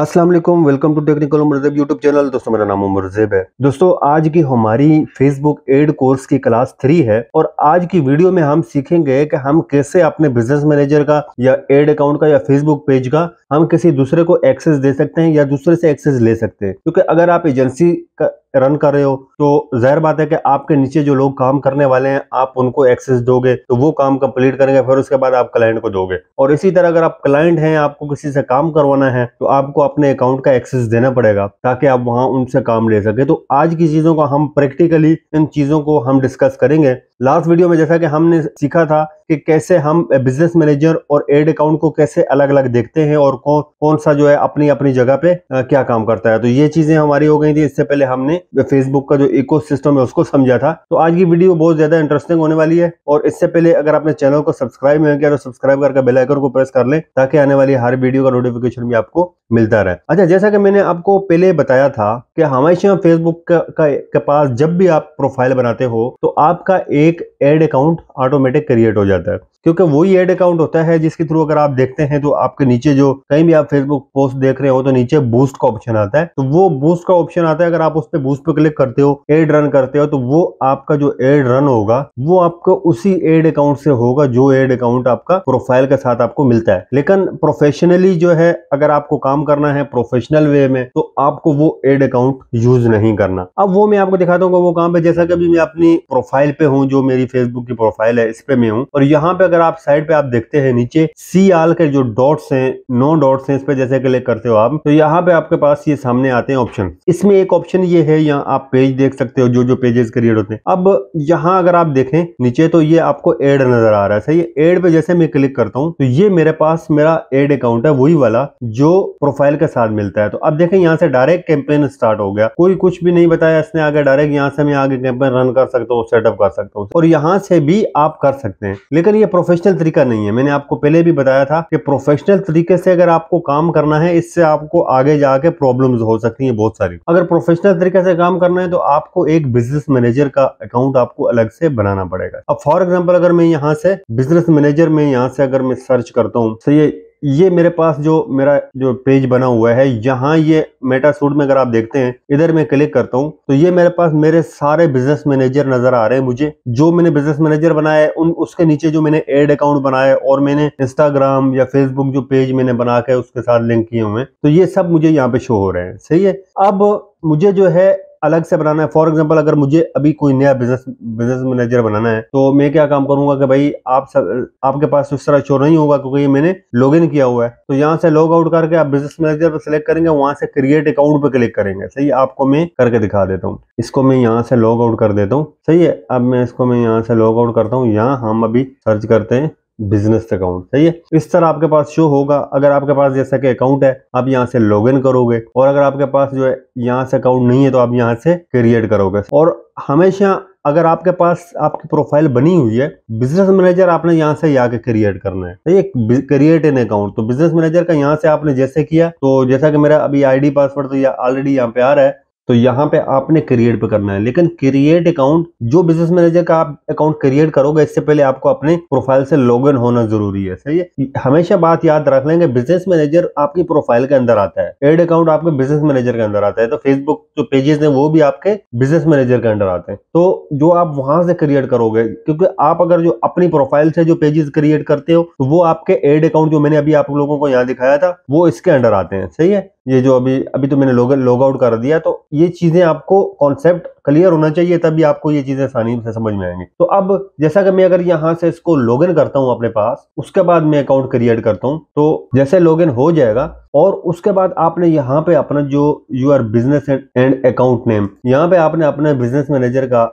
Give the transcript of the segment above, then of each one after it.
Aslam welcome to technical Umar Zeb YouTube channel दोस्तों मेरा नाम उमर जेब है दोस्तों आज की हमारी फेसबुक एड कोर्स की क्लास थ्री है और आज की वीडियो में हम सीखेंगे कि हम कैसे अपने बिजनेस मैनेजर का या एड अकाउंट का या फेसबुक पेज का हम किसी दूसरे को एक्सेस दे सकते हैं या दूसरे से एक्सेस ले सकते हैं क्योंकि अगर आप एजेंसी का रन कर रहे हो तो जाहिर बात है कि आपके नीचे जो लोग काम करने वाले हैं आप उनको एक्सेस दोगे तो वो काम कंप्लीट करेंगे फिर उसके बाद आप क्लाइंट को दोगे और इसी तरह अगर आप क्लाइंट हैं आपको किसी से काम करवाना है तो आपको अपने अकाउंट का एक्सेस देना पड़ेगा ताकि आप वहां उनसे काम ले सके तो आज की चीजों का हम प्रैक्टिकली इन चीजों को हम डिस्कस करेंगे लास्ट वीडियो में जैसा कि हमने सीखा था कि कैसे हम बिजनेस मैनेजर और एड अकाउंट को कैसे अलग अलग देखते हैं और कौन कौन सा जो है अपनी अपनी जगह पे क्या काम करता है तो ये चीजें हमारी हो गई थी इससे पहले हमने फेसबुक का जो इको है उसको समझा था तो आज की वीडियो बहुत ज्यादा इंटरेस्टिंग होने वाली है और इससे पहले अगर आपने चैनल को सब्सक्राइब नहीं किया तो सब्सक्राइब करके बेलाइकन को प्रेस कर ले ताकि आने वाली हर वीडियो का नोटिफिकेशन भी आपको मिलता रहे अच्छा जैसा कि मैंने आपको पहले बताया था कि हमेशा फेसबुक के पास जब भी आप प्रोफाइल बनाते हो तो आपका एक एक एड अकाउंट ऑटोमेटिक क्रिएट हो जाता है क्योंकि वही एड अकाउंट होता है जिसके थ्रू अगर आप देखते हैं तो आपके नीचे जो कहीं भी आप फेसबुक पोस्ट देख रहे हो तो नीचे बूस्ट का ऑप्शन आता है तो वो बूस्ट का ऑप्शन आता है अगर आप उस पर बूस्ट पे क्लिक करते हो एड रन करते हो तो वो आपका जो एड रन होगा वो आपको उसी एड अकाउंट से होगा जो एड अकाउंट आपका प्रोफाइल के साथ आपको मिलता है लेकिन प्रोफेशनली जो है अगर आपको काम करना है प्रोफेशनल वे में तो आपको वो एड अकाउंट यूज नहीं करना अब वो मैं आपको दिखाता हूँ वो काम पे जैसा कि अभी मैं अपनी प्रोफाइल पे हूँ जो मेरी फेसबुक की प्रोफाइल है इस पे मैं हूँ और यहाँ पे अगर आप साइड पे आप देखते हैं नीचे सी आल के जो डॉट्स हैं नो डॉट्स हैं इस पर जैसे क्लिक करते हो आप तो यहाँ पे आपके पास ये सामने आते हैं ऑप्शन इसमें एक ऑप्शन ये है यहाँ आप पेज देख सकते हो जो जो पेजेस क्रिएट होते हैं अब यहाँ अगर आप देखें नीचे तो ये आपको एड नजर आ रहा है सही है एड पे जैसे मैं क्लिक करता हूँ तो ये मेरे पास मेरा एड अकाउंट है वही वाला जो प्रोफाइल के साथ मिलता है तो अब देखें यहाँ से डायरेक्ट कैंपेन स्टार्ट हो गया कोई कुछ भी नहीं बताया इसने आगे डायरेक्ट यहाँ से मैं आगे कैंपेन रन कर सकता हूँ सेटअप कर सकता हूँ और यहाँ से भी आप कर सकते हैं लेकिन ये प्रोफेशनल तरीका नहीं है मैंने आपको पहले भी बताया था कि प्रोफेशनल तरीके से अगर आपको काम करना है इससे आपको आगे जाके प्रॉब्लम्स हो सकती हैं बहुत सारी अगर प्रोफेशनल तरीके से काम करना है तो आपको एक बिजनेस मैनेजर का अकाउंट आपको अलग से बनाना पड़ेगा अब फॉर एग्जाम्पल अगर मैं यहाँ से बिजनेस मैनेजर में यहाँ से अगर मैं सर्च करता हूँ तो ये ये मेरे पास जो मेरा जो पेज बना हुआ है यहाँ ये मेटा सूट में अगर आप देखते हैं इधर मैं क्लिक करता हूँ तो ये मेरे पास मेरे सारे बिजनेस मैनेजर नजर आ रहे हैं मुझे जो मैंने बिजनेस मैनेजर बनाया है उन उसके नीचे जो मैंने एड अकाउंट बनाया है और मैंने इंस्टाग्राम या फेसबुक जो पेज मैंने बना के उसके साथ लिंक किए हुए हैं तो ये सब मुझे यहाँ पे शो हो रहे हैं सही है अब मुझे जो है अलग से बनाना है फॉर एग्जाम्पल अगर मुझे अभी कोई नया बिजनेस बिजनेस मैनेजर बनाना है तो मैं क्या काम करूंगा कि भाई आप सब आपके पास उस तरह शो नहीं होगा क्योंकि ये मैंने लॉग इन किया हुआ है तो यहाँ से लॉग आउट करके आप बिजनेस मैनेजर पर सिलेक्ट करेंगे वहां से क्रिएट अकाउंट पर क्लिक करेंगे सही आपको मैं करके दिखा देता हूँ इसको मैं यहाँ से लॉग आउट कर देता हूँ सही है अब मैं इसको मैं यहाँ से लॉग आउट करता हूँ यहाँ हम अभी सर्च करते हैं बिजनेस अकाउंट सही है इस तरह आपके पास शो होगा अगर आपके पास जैसा कि अकाउंट है आप यहाँ से लॉग इन करोगे और अगर आपके पास जो है यहाँ से अकाउंट नहीं है तो आप यहाँ से क्रिएट करोगे और हमेशा अगर आपके पास आपकी प्रोफाइल बनी हुई है बिजनेस मैनेजर आपने यहाँ से आके क्रिएट करना है सही क्रिएट इन अकाउंट तो बिजनेस मैनेजर का यहाँ से आपने जैसे किया तो जैसा कि मेरा अभी आईडी पासवर्ड तो ऑलरेडी यहाँ पे आ रहा है तो यहाँ पे आपने क्रिएट पे करना है लेकिन क्रिएट अकाउंट जो बिजनेस मैनेजर का आप अकाउंट क्रिएट करोगे इससे पहले आपको अपने प्रोफाइल से लॉग इन होना जरूरी है सही है हमेशा बात याद रख लेंगे बिजनेस मैनेजर आपकी प्रोफाइल के अंदर आता है एड अकाउंट आपके बिजनेस मैनेजर के अंदर आता है तो फेसबुक जो पेजेस है वो भी आपके बिजनेस मैनेजर के अंदर आते हैं तो जो आप वहां से क्रिएट करोगे क्योंकि आप अगर जो अपनी प्रोफाइल से जो पेजेस क्रिएट करते हो तो वो आपके एड अकाउंट जो मैंने अभी आप लोगों को यहाँ दिखाया था वो इसके अंडर आते हैं सही है ये जो अभी अभी तो मैंने लोग लॉग आउट कर दिया तो ये चीज़ें आपको कॉन्सेप्ट क्लियर होना चाहिए तभी आपको ये चीज़ें आसानी से समझ में आएंगी तो अब जैसा कि मैं अगर यहाँ से इसको लॉग इन करता हूँ अपने पास उसके बाद मैं अकाउंट क्रिएट करता हूँ तो जैसे लॉग इन हो जाएगा और उसके बाद आपने यहाँ पे अपना जो your business and account name यहाँ पे आपने अपने बिजनेस मैनेजर का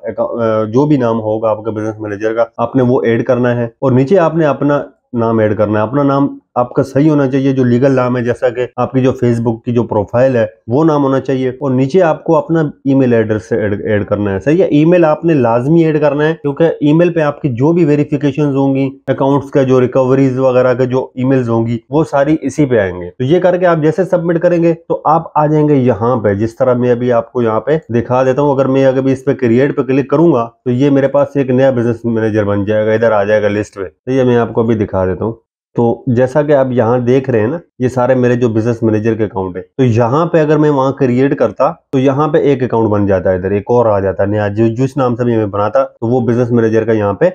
जो भी नाम होगा आपका बिजनेस मैनेजर का आपने वो एड करना है और नीचे आपने अपना नाम ऐड करना है अपना नाम आपका सही होना चाहिए जो लीगल नाम है जैसा कि आपकी जो फेसबुक की जो प्रोफाइल है वो नाम होना चाहिए और नीचे आपको अपना ईमेल एड्रेस ऐड करना है सही है ईमेल आपने लाजमी ऐड करना है क्योंकि ईमेल पे आपकी जो भी वेरिफिकेशन होंगी अकाउंट्स का जो रिकवरीज वगैरह के जो मेल्स होंगी वो सारी इसी पे आएंगे तो ये करके आप जैसे सबमिट करेंगे तो आप आ जाएंगे यहाँ पे जिस तरह मैं अभी आपको यहाँ पे दिखा देता हूँ अगर मैं अगर इस पे क्रिएट पे क्लिक करूंगा तो ये मेरे पास एक नया बिजनेस मैनेजर बन जाएगा इधर आ जाएगा लिस्ट में तो ये मैं आपको अभी दिखा देता हूँ तो जैसा कि आप यहाँ देख रहे हैं ना ये सारे मेरे जो बिजनेस मैनेजर के अकाउंट है तो यहाँ पे अगर मैं वहाँ क्रिएट करता तो यहाँ पे एक अकाउंट बन जाता है इधर एक और आ जाता नया जो जिस नाम से भी मैं बनाता तो वो बिजनेस मैनेजर का यहाँ पे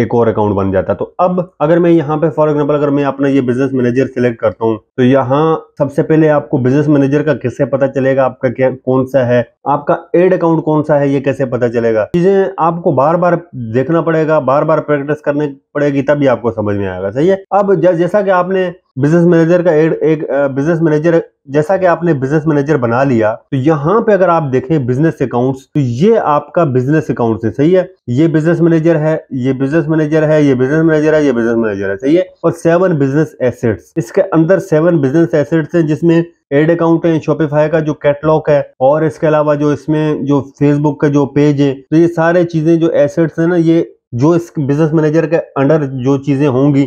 एक, और अकाउंट बन जाता तो अब अगर मैं यहाँ पे फॉर एग्जाम्पल अगर मैं अपना ये बिजनेस मैनेजर सिलेक्ट करता हूँ तो यहाँ सबसे पहले आपको बिजनेस मैनेजर का किससे पता चलेगा आपका क्या कौन सा है आपका एड अकाउंट कौन सा है ये कैसे पता चलेगा चीजें आपको बार बार देखना पड़ेगा बार बार प्रैक्टिस करनी पड़ेगी तभी आपको समझ में आएगा सही है अब जैसा कि आपने बिजनेस मैनेजर का एड एक बिजनेस मैनेजर जैसा कि आपने बिजनेस मैनेजर बना लिया तो यहाँ पे अगर आप देखें बिजनेस अकाउंट्स तो ये आपका बिजनेस अकाउंट है सही है ये बिजनेस मैनेजर है ये बिजनेस मैनेजर है ये बिजनेस मैनेजर है ये बिजनेस मैनेजर है सही है और सेवन बिजनेस एसेट्स इसके अंदर सेवन बिजनेस एसेट्स हैं जिसमें एड अकाउंट है शॉपिफाई का जो कैटलॉग है और इसके अलावा जो इसमें जो फेसबुक का जो पेज है तो ये सारे चीजें जो एसेट्स है ना ये जो इस बिजनेस मैनेजर के अंडर जो चीजें होंगी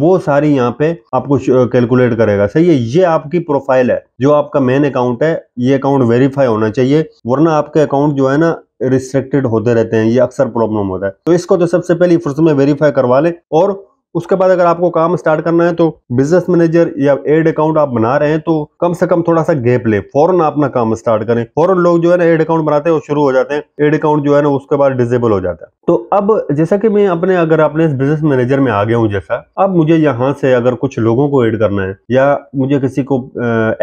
वो सारी यहाँ पे आपको कैलकुलेट करेगा सही है ये आपकी प्रोफाइल है जो आपका मेन अकाउंट है ये अकाउंट वेरीफाई होना चाहिए वरना आपके अकाउंट जो है ना रिस्ट्रिक्टेड होते रहते हैं ये अक्सर प्रॉब्लम होता है तो इसको तो सबसे पहले फुर्स में वेरीफाई करवा ले और उसके बाद अगर आपको काम स्टार्ट करना है तो बिजनेस मैनेजर या एड अकाउंट आप बना रहे हैं तो कम से कम थोड़ा सा गैप ले फौरन अपना काम स्टार्ट करें फौरन लोग जो है ना एड अकाउंट बनाते हैं और शुरू हो जाते हैं एड अकाउंट जो है ना उसके बाद डिजेबल हो जाता है तो अब जैसा कि मैं अपने अगर अपने बिजनेस मैनेजर में आ गया हूँ जैसा अब मुझे यहाँ से अगर कुछ लोगों को एड करना है या मुझे किसी को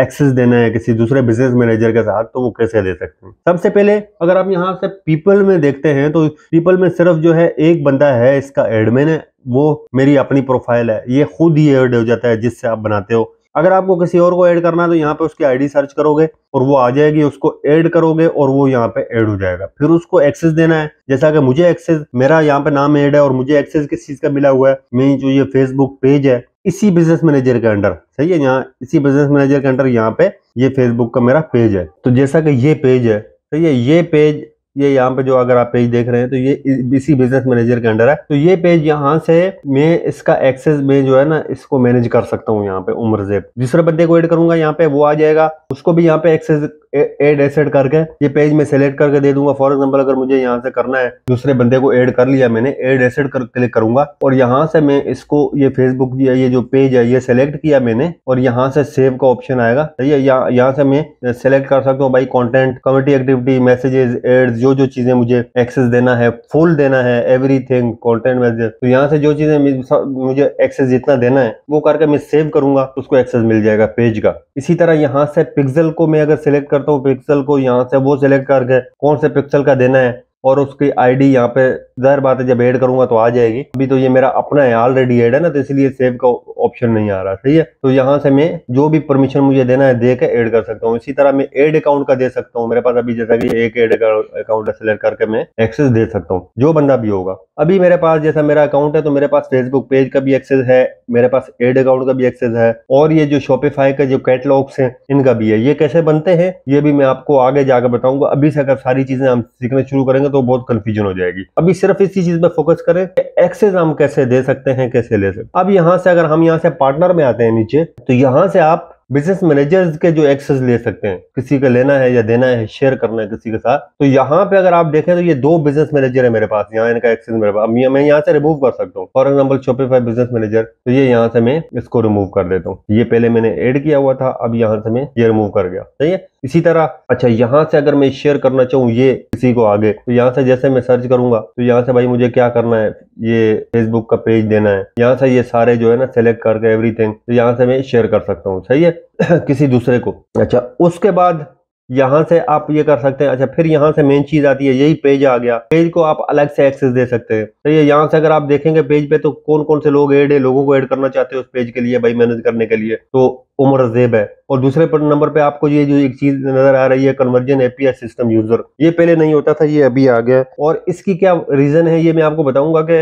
एक्सेस देना है किसी दूसरे बिजनेस मैनेजर के साथ तो वो कैसे दे सकते हैं सबसे पहले अगर आप यहाँ से पीपल में देखते हैं तो पीपल में सिर्फ जो है एक बंदा है इसका एडमिन है वो मेरी अपनी प्रोफाइल है ये खुद ही ऐड हो जाता है जिससे आप बनाते हो अगर आपको किसी और को ऐड करना है तो यहाँ पे उसकी आईडी सर्च करोगे और वो आ जाएगी उसको ऐड करोगे और वो यहाँ पे ऐड हो जाएगा फिर उसको एक्सेस देना है जैसा कि मुझे एक्सेस मेरा यहाँ पे नाम ऐड है और मुझे एक्सेस किस चीज़ का मिला हुआ है मेरी जो ये फेसबुक पेज है इसी बिजनेस मैनेजर के अंडर सही है यहाँ इसी बिजनेस मैनेजर के अंडर यहाँ पे ये फेसबुक का मेरा पेज है तो जैसा कि ये पेज है सही है ये पेज ये यहाँ पे जो अगर आप पेज देख रहे हैं तो ये इसी बिजनेस मैनेजर के अंडर है तो ये पेज यहाँ से मैं इसका एक्सेस में जो है ना इसको मैनेज कर सकता हूँ यहाँ पे उम्र जेब दूसरे बंदे को एड करूंगा यहाँ पे वो आ जाएगा उसको भी यहाँ पे एक्सेस एड एसेट करके ये पेज में सेलेक्ट करके दे दूंगा फॉर एग्जाम्पल अगर मुझे यहाँ से करना है दूसरे बंदे को एड कर लिया मैंने एड एसेट कर क्लिक करूंगा और यहाँ से मैं इसको ये फेसबुक ये जो पेज है ये सेलेक्ट किया मैंने और यहाँ से सेव का ऑप्शन आएगा सही है यहाँ से मैं सेलेक्ट कर सकता हूँ भाई content community activity messages ads जो जो चीजें मुझे एक्सेस देना है फुल देना है एवरी थिंग मैसेज तो यहाँ से जो चीजें मुझे एक्सेस जितना देना है वो करके मैं सेव करूंगा उसको एक्सेस मिल जाएगा पेज का इसी तरह यहाँ से पिक्सल को मैं अगर सेलेक्ट कर करता हूँ पिक्सल को यहाँ से वो सिलेक्ट करके कौन से पिक्सल का देना है और उसकी आईडी यहाँ पे जहर बात है जब ऐड करूंगा तो आ जाएगी अभी तो ये मेरा अपना है ऑलरेडी ऐड है ना तो इसलिए सेव का ऑप्शन नहीं आ रहा सही है तो यहाँ से मैं जो भी परमिशन मुझे देना है दे के एड कर सकता हूँ इसी तरह मैं एड अकाउंट का दे सकता हूँ मेरे पास अभी जैसा कि एक एड अकाउंट सेलेक्ट करके मैं एक्सेस दे सकता हूँ जो बंदा भी होगा अभी मेरे पास जैसा मेरा अकाउंट है तो मेरे पास फेसबुक पेज का भी एक्सेस है मेरे पास एड अकाउंट का भी एक्सेस है और ये जो शॉपिफाई का जो कैटलॉग्स है इनका भी है ये कैसे बनते हैं ये भी मैं आपको आगे जाकर बताऊंगा अभी से अगर सारी चीजें हम सीखना शुरू करेंगे करेंगे तो बहुत कंफ्यूजन हो जाएगी अभी सिर्फ इसी चीज पर फोकस करें एक्सेस हम कैसे दे सकते हैं कैसे ले सकते अब यहाँ से अगर हम यहाँ से पार्टनर में आते हैं नीचे तो यहाँ से आप बिजनेस मैनेजर्स के जो एक्सेस ले सकते हैं किसी का लेना है या देना है शेयर करना है किसी के साथ तो यहाँ पे अगर आप देखें तो ये दो बिजनेस मैनेजर है मेरे पास यहाँ इनका एक्सेस मेरे पास अब मैं यहाँ से रिमूव कर सकता हूँ for example Shopify business manager तो ये यहाँ से मैं इसको रिमूव कर देता हूँ ये पहले मैंने एड किया हुआ था अब यहाँ से मैं ये रिमूव कर गया सही है इसी तरह अच्छा यहाँ से अगर मैं शेयर करना चाहूँ ये किसी को आगे तो यहाँ से जैसे मैं सर्च करूंगा तो यहाँ से भाई मुझे क्या करना है ये फेसबुक का पेज देना है यहाँ से ये सारे जो है ना सेलेक्ट करके एवरीथिंग तो यहाँ से मैं शेयर कर सकता हूँ सही है किसी दूसरे को अच्छा उसके बाद यहाँ से आप ये कर सकते हैं अच्छा फिर यहाँ से मेन चीज आती है यही पेज आ गया पेज को आप अलग से एक्सेस दे सकते हैं तो ये यहाँ से अगर आप देखेंगे पेज पे तो कौन कौन से लोग ऐड है लोगों को ऐड करना चाहते हैं उस पेज के लिए भाई मैनेज करने के लिए तो उमर जेब है और दूसरे पर नंबर पे आपको ये जो एक चीज नजर आ रही है कन्वर्जन एपीएस सिस्टम यूजर ये पहले नहीं होता था ये अभी आ गया और इसकी क्या रीजन है ये मैं आपको बताऊंगा कि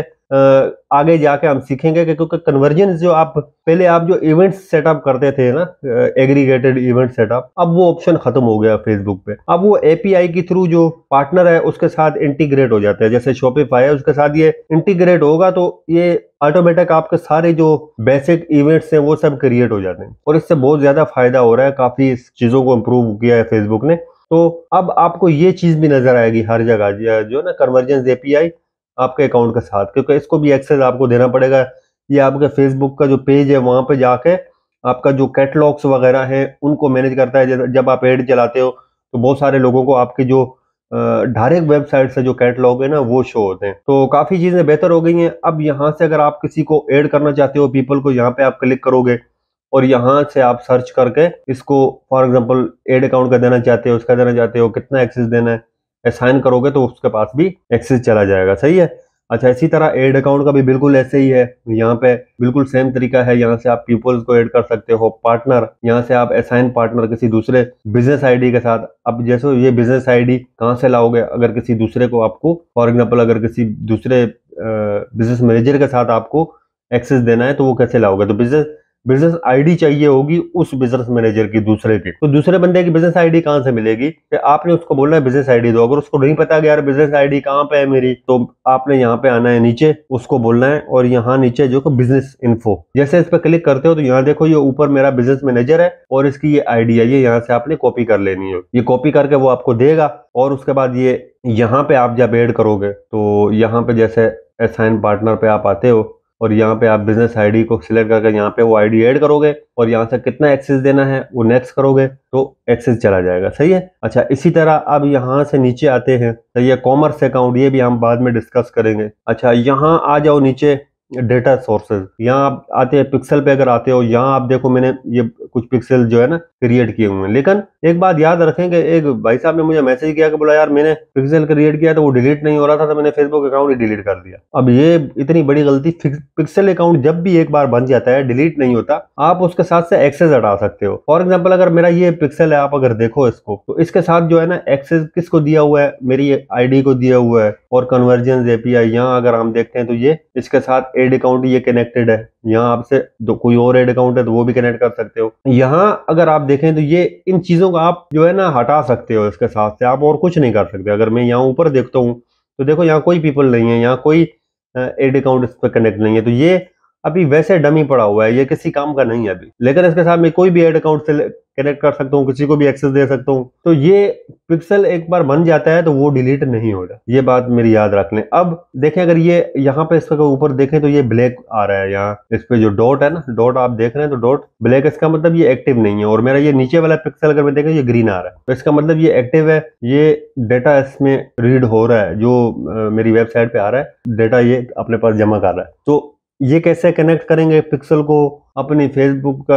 आगे जाके हम सीखेंगे कि क्योंकि कन्वर्जन जो आप पहले आप जो इवेंट सेटअप करते थे ना एग्रीगेटेड इवेंट सेटअप अब वो ऑप्शन खत्म हो गया फेसबुक पे अब वो एपीआई के थ्रू जो पार्टनर है उसके साथ इंटीग्रेट हो जाते हैं जैसे शॉपिफाई है उसके साथ ये इंटीग्रेट होगा तो ये ऑटोमेटिक आपके सारे जो बेसिक इवेंट्स हैं वो सब क्रिएट हो जाते हैं और इससे बहुत ज़्यादा फायदा हो रहा है काफ़ी चीज़ों को इम्प्रूव किया है फेसबुक ने तो अब आपको ये चीज़ भी नज़र आएगी हर जगह जो ना कन्वर्जेंस ए आपके अकाउंट के साथ क्योंकि इसको भी एक्सेस आपको देना पड़ेगा ये आपके फेसबुक का जो पेज है वहाँ पर जाके आपका जो कैटलॉग्स वगैरह है उनको मैनेज करता है जब आप एड चलाते हो तो बहुत सारे लोगों को आपके जो डायरेक्ट वेबसाइट से जो कैटलॉग है ना वो शो होते हैं तो काफ़ी चीज़ें बेहतर हो गई हैं अब यहाँ से अगर आप किसी को ऐड करना चाहते हो पीपल को यहाँ पे आप क्लिक करोगे और यहाँ से आप सर्च करके इसको फॉर एग्जांपल एड अकाउंट का देना चाहते हो उसका देना चाहते हो कितना एक्सेस देना है साइन करोगे तो उसके पास भी एक्सेस चला जाएगा सही है अच्छा इसी तरह एड अकाउंट का भी बिल्कुल ऐसे ही है यहाँ पे बिल्कुल सेम तरीका है यहाँ से आप पीपल्स को ऐड कर सकते हो पार्टनर यहाँ से आप असाइन पार्टनर किसी दूसरे बिजनेस आईडी के साथ अब जैसे ये बिजनेस आईडी कहाँ से लाओगे अगर किसी दूसरे को आपको फॉर एग्जाम्पल अगर किसी दूसरे बिजनेस मैनेजर के साथ आपको एक्सेस देना है तो वो कैसे लाओगे तो बिजनेस बिजनेस आईडी चाहिए होगी उस बिजनेस मैनेजर की दूसरे की तो दूसरे बंदे की बिजनेस आईडी कहाँ से मिलेगी कि आपने उसको बोलना है बिजनेस आईडी दो अगर उसको नहीं पता कि यार बिजनेस आईडी कहां पे है मेरी तो आपने यहां पे आना है नीचे उसको बोलना है और यहाँ नीचे जो बिजनेस इन्फो जैसे इस पर क्लिक करते हो तो यहाँ देखो ये ऊपर मेरा बिजनेस मैनेजर है और इसकी ये आईडी है ये यहाँ से आपने कॉपी कर लेनी है ये कॉपी करके वो आपको देगा और उसके बाद ये यहाँ पे आप जब एड करोगे तो यहाँ पे जैसे असाइन पार्टनर पे आप आते हो और यहाँ पे आप बिजनेस आईडी को सिलेक्ट करके यहाँ पे वो आईडी ऐड करोगे और यहाँ से कितना एक्सेस देना है वो नेक्स्ट करोगे तो एक्सेस चला जाएगा सही है अच्छा इसी तरह अब यहाँ से नीचे आते हैं सही है कॉमर्स अकाउंट ये भी हम बाद में डिस्कस करेंगे अच्छा यहाँ आ जाओ नीचे डेटा सोर्सेज यहाँ आप आते हैं पिक्सल पे अगर आते हो यहाँ आप देखो मैंने ये कुछ पिक्सल जो है ना क्रिएट किए हुए हैं लेकिन एक बात याद रखें कि एक भाई साहब ने मुझे मैसेज किया कि बोला यार मैंने पिक्सल क्रिएट किया तो वो डिलीट नहीं हो रहा था तो मैंने फेसबुक अकाउंट ही डिलीट कर दिया अब ये इतनी बड़ी गलती पिक्सल अकाउंट जब भी एक बार बन जाता है डिलीट नहीं होता आप उसके साथ से एक्सेस हटा सकते हो फॉर एग्जाम्पल अगर मेरा ये पिक्सल है आप अगर देखो इसको तो इसके साथ जो है ना एक्सेस किस दिया हुआ है मेरी आई को दिया हुआ है और कन्वर्जेंस एपीआई यहाँ अगर हम देखते हैं तो ये इसके साथ एड अकाउंट ये कनेक्टेड है यहाँ आपसे कोई और एड अकाउंट है तो वो भी कनेक्ट कर सकते हो यहाँ अगर आप देखें तो ये इन चीजों को आप जो है ना हटा सकते हो इसके साथ से आप और कुछ नहीं कर सकते अगर मैं यहाँ ऊपर देखता हूँ तो देखो यहाँ कोई पीपल नहीं है यहाँ कोई एड अकाउंट इस पर कनेक्ट नहीं है तो ये अभी वैसे डमी पड़ा हुआ है ये किसी काम का नहीं है अभी लेकिन इसके साथ मैं कोई भी एड अकाउंट से कनेक्ट कर सकता हूँ किसी को भी एक्सेस दे सकता हूँ तो ये पिक्सल एक बार बन जाता है तो वो डिलीट नहीं हो ये बात मेरी याद रख लें अब देखें अगर ये यहाँ पे इसका ऊपर देखें तो ये ब्लैक आ रहा है यहाँ इस पे जो डॉट है ना डॉट आप देख रहे हैं तो डॉट ब्लैक इसका मतलब ये एक्टिव नहीं है और मेरा ये नीचे वाला पिक्सल अगर मैं देखें ये ग्रीन आ रहा है तो इसका मतलब ये एक्टिव है ये डेटा इसमें रीड हो रहा है जो मेरी वेबसाइट पे आ रहा है डेटा ये अपने पास जमा कर रहा है तो ये कैसे कनेक्ट करेंगे पिक्सल को अपनी फेसबुक का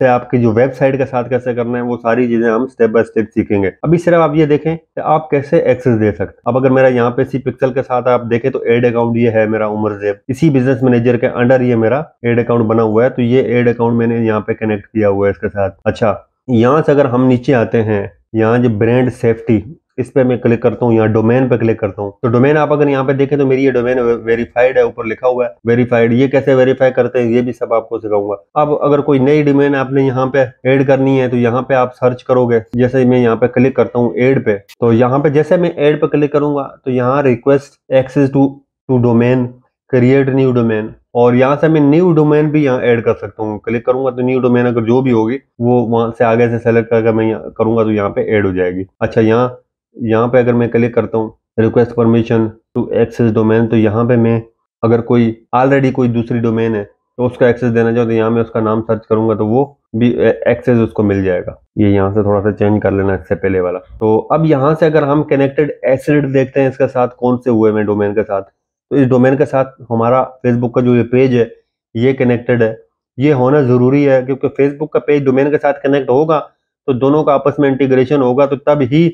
से आपकी जो वेबसाइट के साथ कैसे करना है वो सारी चीज़ें हम स्टेप बाय स्टेप सीखेंगे अभी सिर्फ आप ये देखें कि आप कैसे एक्सेस दे सकते हैं अब अगर मेरा यहाँ पे इसी पिक्सल के साथ आप देखें तो एड अकाउंट ये है मेरा उमर जेब इसी बिजनेस मैनेजर के अंडर ये मेरा एड अकाउंट बना हुआ है तो ये एड अकाउंट मैंने यहाँ पे कनेक्ट किया हुआ है इसके साथ अच्छा यहाँ से अगर हम नीचे आते हैं यहाँ जो ब्रांड सेफ्टी इस पर मैं क्लिक करता हूँ यहाँ डोमेन पे क्लिक करता हूँ तो डोमेन आप अगर यहाँ पे देखें तो मेरी ये डोमेन वेरीफाइड है ऊपर लिखा हुआ है वेरीफाइड ये कैसे वेरीफाई करते हैं ये भी सब आपको सिखाऊंगा अब अगर कोई नई डोमेन आपने यहाँ पे एड करनी है तो यहाँ पे आप सर्च करोगे जैसे मैं यहाँ पे क्लिक करता हूँ एड पे तो यहाँ पे जैसे मैं एड पे क्लिक करूंगा तो यहाँ request access to to domain create new domain और यहाँ से मैं न्यू डोमेन भी यहाँ ऐड कर सकता हूँ क्लिक करूंगा तो न्यू डोमेन अगर जो भी होगी वो वहां से आगे से सेलेक्ट करके मैं करूंगा तो यहाँ पे ऐड हो जाएगी अच्छा यहाँ यहाँ पे अगर मैं क्लिक करता हूँ request permission to access domain तो यहाँ पे मैं अगर कोई ऑलरेडी कोई दूसरी डोमेन है तो उसका एक्सेस देना चाहूँ तो यहाँ मैं उसका नाम सर्च करूँगा तो वो भी एक्सेस उसको मिल जाएगा ये यहाँ से थोड़ा सा चेंज कर लेना इससे पहले वाला तो अब यहाँ से अगर हम कनेक्टेड एसिड देखते हैं इसके साथ कौन से हुए हैं डोमेन के साथ तो इस डोमेन के साथ हमारा फेसबुक का जो ये पेज है ये कनेक्टेड है ये होना ज़रूरी है क्योंकि फेसबुक का पेज डोमेन के साथ कनेक्ट होगा तो दोनों का आपस में इंटीग्रेशन होगा तो तब ही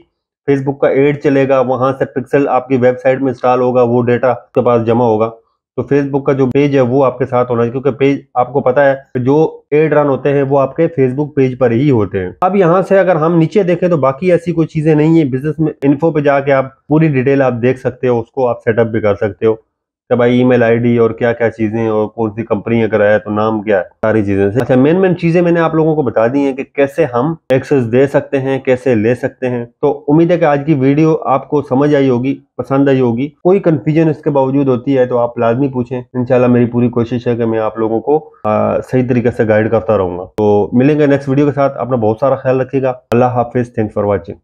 फेसबुक का एड चलेगा वहां से पिक्सल आपकी वेबसाइट में इंस्टॉल होगा वो डेटा आपके पास जमा होगा तो फेसबुक का जो पेज है वो आपके साथ होना चाहिए क्योंकि पेज आपको पता है जो एड रन होते हैं वो आपके फेसबुक पेज पर ही होते हैं अब यहाँ से अगर हम नीचे देखें तो बाकी ऐसी कोई चीजें नहीं है बिजनेस में इन्फो पे जाके आप पूरी डिटेल आप देख सकते हो उसको आप सेटअप भी कर सकते हो कि भाई ईमेल आईडी और क्या क्या चीज़ें और कौन सी कंपनी अगर आया तो नाम क्या है सारी चीज़ें से अच्छा मेन मेन चीज़ें मैंने आप लोगों को बता दी हैं कि कैसे हम टैक्सेस दे सकते हैं कैसे ले सकते हैं तो उम्मीद है कि आज की वीडियो आपको समझ आई होगी पसंद आई होगी कोई कन्फ्यूजन इसके बावजूद होती है तो आप लाजमी पूछें इनशाला मेरी पूरी कोशिश है कि मैं आप लोगों को आ, सही तरीके से गाइड करता रहूँगा तो मिलेंगे नेक्स्ट वीडियो के साथ अपना बहुत सारा ख्याल रखेगा अल्लाह हाफिज़ थैंक्स फॉर वॉचिंग